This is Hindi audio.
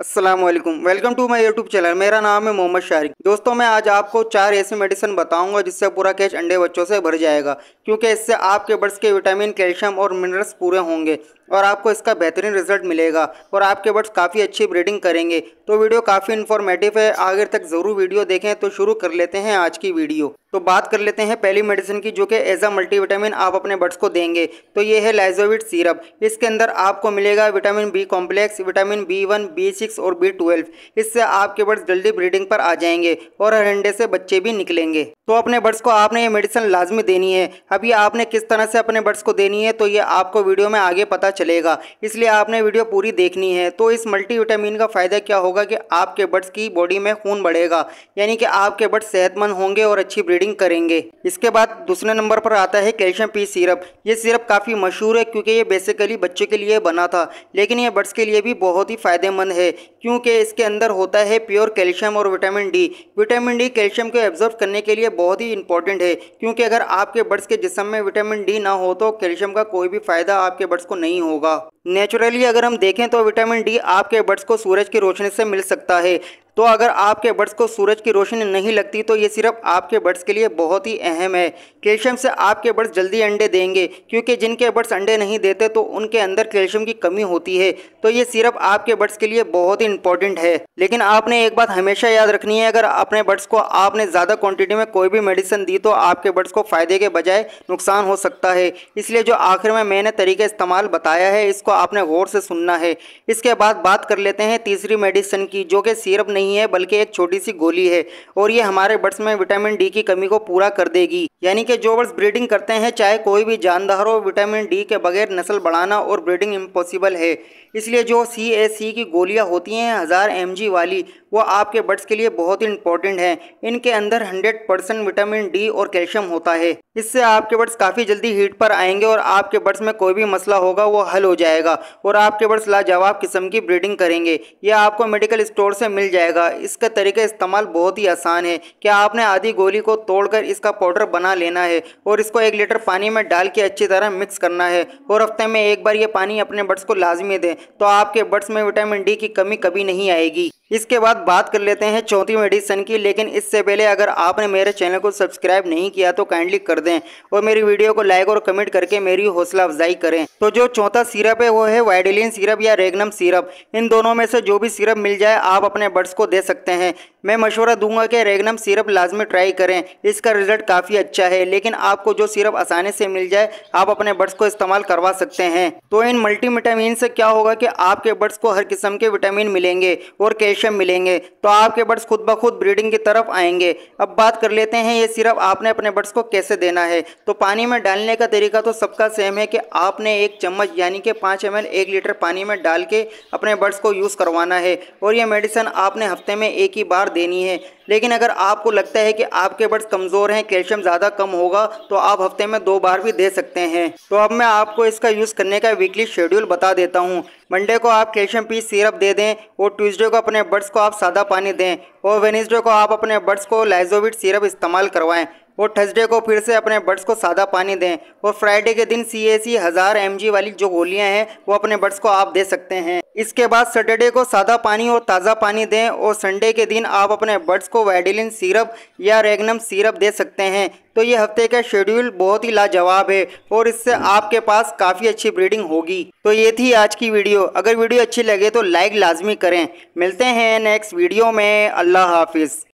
Aslam welcome to my YouTube channel मेरा नाम है मोहम्मद शारिक दोस्तों मैं आज आपको चार ऐसी मेडिसिन बताऊंगा जिससे पूरा कैच अंडे बच्चों से भर जाएगा क्योंकि इससे आपके बर्ड्स के विटामिन कैल्शियम और मिनरल्स पूरे होंगे और आपको इसका बेहतरीन रिजल्ट मिलेगा और आपके बर्ड्स काफ़ी अच्छी ब्रीडिंग करेंगे तो वीडियो काफ़ी इन्फॉर्मेटिव है आगे तक ज़रूर वीडियो देखें तो शुरू कर लेते हैं आज की वीडियो तो बात कर लेते हैं पहली मेडिसिन की जो कि एज अ मल्टीविटामिन आप अपने बर्ड्स को देंगे तो ये है लाइजोविट सीरप इसके अंदर आपको मिलेगा vitamin B complex vitamin B one B six और बी ट्वेल्व इससे आपके बर्ड्स जल्दी ब्रीडिंग पर आ जाएंगे और हर अंडे से बच्चे भी निकलेंगे तो अपने बर्ड्स को आपने ये मेडिसिन लाजमी देनी है अभी आपने किस तरह से अपने बर्ड्स को देनी है तो ये आपको वीडियो में आगे पता चलेगा इसलिए आपने वीडियो पूरी देखनी है तो इस मल्टी का फ़ायदा क्या होगा कि आपके बर्ड्स की बॉडी में खून बढ़ेगा यानी कि आपके बर्ड्स सेहतमंद होंगे और अच्छी ब्रीडिंग रीडिंग करेंगे इसके बाद दूसरे नंबर पर आता है कैल्शियम पी सिरप ये सिरप काफ़ी मशहूर है क्योंकि ये बेसिकली बच्चों के लिए बना था लेकिन ये बर्ड्स के लिए भी बहुत ही फ़ायदेमंद है क्योंकि इसके अंदर होता है प्योर कैल्शियम और vitamin D vitamin D calcium को एब्जॉर्व करने के लिए बहुत ही इंपॉर्टेंट है क्योंकि अगर आपके बर्ड्स के जिसम में विटामिन डी ना हो तो कैल्शियम का कोई भी फ़ायदा आपके बर्ड्स को नहीं होगा नेचुरली अगर हम देखें तो विटामिन डी आपके बर्ड्स को सूरज की रोशनी से मिल सकता है तो अगर आपके बर्ड्स को सूरज की रोशनी नहीं लगती तो ये सिर्फ आपके बर्ड्स के लिए बहुत ही अहम है कैल्शियम से आपके बर्ड्स जल्दी अंडे देंगे क्योंकि जिनके बर्ड्स अंडे नहीं देते तो उनके अंदर कैल्शियम की कमी होती है तो ये सिर्फ आपके बर्ड्स के लिए बहुत ही इंपॉर्टेंट है लेकिन आपने एक बात हमेशा याद रखनी है अगर अपने बर्ड्स को आपने ज़्यादा क्वान्टिटी में कोई भी मेडिसिन दी तो आपके बर्ड्स को फ़ायदे के बजाय नुकसान हो सकता है इसलिए जो आखिर में मैंने तरीके इस्तेमाल बताया है इसको को आपने गौर से सुनना है इसके बाद बात कर लेते हैं तीसरी मेडिसिन की जो कि सिरप नहीं है बल्कि एक छोटी सी गोली है और ये हमारे बर्ड्स में विटामिन डी की कमी को पूरा कर देगी यानी कि जो बर्ड्स ब्रीडिंग करते हैं चाहे कोई भी जानदार हो विटामिन डी के बगैर नस्ल बढ़ाना और ब्रीडिंग इम्पॉसिबल है इसलिए जो सी की गोलियाँ होती हैं हज़ार एम वाली वो आपके बड्स के लिए बहुत ही इंपॉर्टेंट है इनके अंदर 100 परसेंट विटामिन डी और कैल्शियम होता है इससे आपके बड्स काफ़ी जल्दी हीट पर आएंगे और आपके बड्स में कोई भी मसला होगा वो हल हो जाएगा और आपके बड्स लाजवाब किस्म की ब्रीडिंग करेंगे यह आपको मेडिकल स्टोर से मिल जाएगा इसका तरीका इस्तेमाल बहुत ही आसान है क्या आपने आधी गोली को तोड़कर इसका पाउडर बना लेना है और इसको एक लीटर पानी में डाल के अच्छी तरह मिक्स करना है और हफ्ते में एक बार ये पानी अपने बड्स को लाजमी दें तो आपके बड्स में विटामिन डी की कमी कभी नहीं आएगी इसके बाद बात कर लेते हैं चौथी मेडिसन की लेकिन इससे पहले अगर आपने मेरे चैनल को सब्सक्राइब नहीं किया तो काइंडली कर दें और मेरी वीडियो को लाइक और कमेंट करके मेरी हौसला अफजाई करें तो जो चौथा सिरप है वो है वाइडिलिन सिरप या रेगनम सिरप इन दोनों में से जो भी सिरप मिल जाए आप अपने बर्ड्स को दे सकते हैं मैं मशवरा दूंगा कि रेगनम सिरप लाजमी ट्राई करें इसका रिजल्ट काफ़ी अच्छा है लेकिन आपको जो सिरप आसानी से मिल जाए आप अपने बर्ड्स को इस्तेमाल करवा सकते हैं तो इन मल्टी विटामिन से क्या होगा कि आपके बर्ड्स को हर किस्म के विटामिन मिलेंगे और कैल्शियम कैल्शियम मिलेंगे तो आपके बर्ड्स खुद ब खुद ब्रीडिंग की तरफ आएंगे अब बात कर लेते हैं ये सिरप आपने अपने बर्ड्स को कैसे देना है तो पानी में डालने का तरीका तो सबका सेम है कि आपने एक चम्मच यानी कि पाँच एम एक लीटर पानी में डाल के अपने बर्ड्स को यूज़ करवाना है और ये मेडिसन आपने हफ्ते में एक ही बार देनी है लेकिन अगर आपको लगता है कि आपके बर्ड्स कमज़ोर हैं कैल्शियम ज़्यादा कम होगा तो आप हफ्ते में दो बार भी दे सकते हैं तो अब मैं आपको इसका यूज़ करने का वीकली शेड्यूल बता देता हूँ मंडे को आप कैल्शियम पी सिरप दे दें और ट्यूसडे को अपने बर्ड्स को आप सादा पानी दें और वेनिसडे को आप अपने बर्ड्स को लाइजोविट सिरप इस्तेमाल करवाएं और थर्सडे को फिर से अपने बर्ड्स को सादा पानी दें और फ्राइडे के दिन सी एस हज़ार एम वाली जो गोलियाँ हैं वो अपने बर्ड्स को आप दे सकते हैं इसके बाद सैटरडे को सादा पानी और ताज़ा पानी दें और संडे के दिन आप अपने बर्ड्स को वाइडिलिन सिरप या रेगनम सिरप दे सकते हैं तो ये हफ्ते का शेड्यूल बहुत ही लाजवाब है और इससे आपके पास काफ़ी अच्छी ब्रीडिंग होगी तो ये थी आज की वीडियो अगर वीडियो अच्छी लगे तो लाइक लाजमी करें मिलते हैं नेक्स्ट वीडियो में अल्लाह हाफिज़